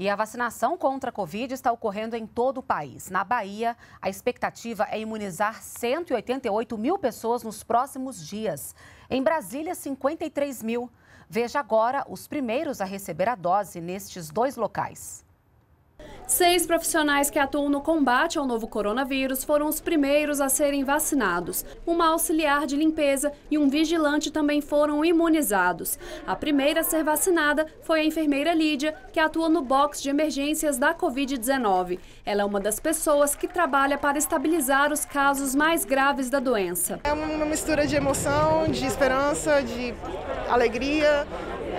E a vacinação contra a Covid está ocorrendo em todo o país. Na Bahia, a expectativa é imunizar 188 mil pessoas nos próximos dias. Em Brasília, 53 mil. Veja agora os primeiros a receber a dose nestes dois locais. Seis profissionais que atuam no combate ao novo coronavírus foram os primeiros a serem vacinados. Uma auxiliar de limpeza e um vigilante também foram imunizados. A primeira a ser vacinada foi a enfermeira Lídia, que atua no box de emergências da Covid-19. Ela é uma das pessoas que trabalha para estabilizar os casos mais graves da doença. É uma mistura de emoção, de esperança, de alegria,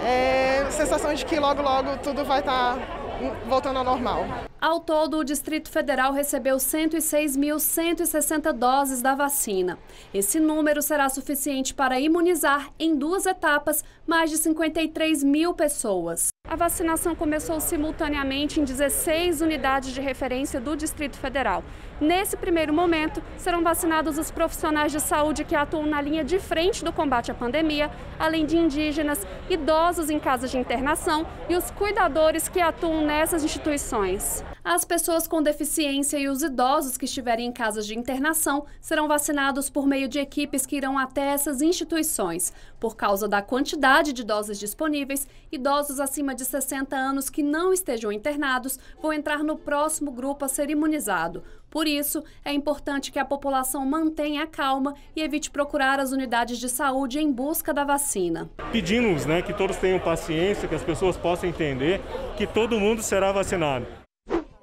é sensação de que logo, logo tudo vai estar tá voltando ao normal. Ao todo, o Distrito Federal recebeu 106.160 doses da vacina. Esse número será suficiente para imunizar, em duas etapas, mais de 53 mil pessoas. A vacinação começou simultaneamente em 16 unidades de referência do Distrito Federal. Nesse primeiro momento, serão vacinados os profissionais de saúde que atuam na linha de frente do combate à pandemia, além de indígenas, idosos em casas de internação e os cuidadores que atuam nessas instituições. As pessoas com deficiência e os idosos que estiverem em casas de internação serão vacinados por meio de equipes que irão até essas instituições. Por causa da quantidade de doses disponíveis, idosos acima de de 60 anos que não estejam internados vão entrar no próximo grupo a ser imunizado. Por isso, é importante que a população mantenha a calma e evite procurar as unidades de saúde em busca da vacina. Pedimos né, que todos tenham paciência, que as pessoas possam entender que todo mundo será vacinado.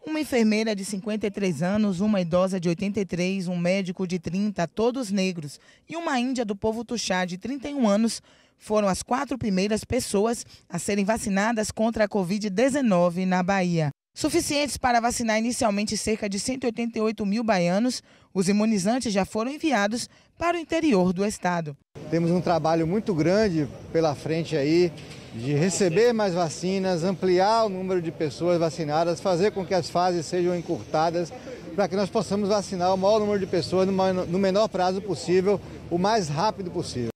Uma enfermeira de 53 anos, uma idosa de 83, um médico de 30, todos negros, e uma índia do povo Tuxá de 31 anos foram as quatro primeiras pessoas a serem vacinadas contra a Covid-19 na Bahia. Suficientes para vacinar inicialmente cerca de 188 mil baianos, os imunizantes já foram enviados para o interior do estado. Temos um trabalho muito grande pela frente aí de receber mais vacinas, ampliar o número de pessoas vacinadas, fazer com que as fases sejam encurtadas para que nós possamos vacinar o maior número de pessoas no menor prazo possível, o mais rápido possível.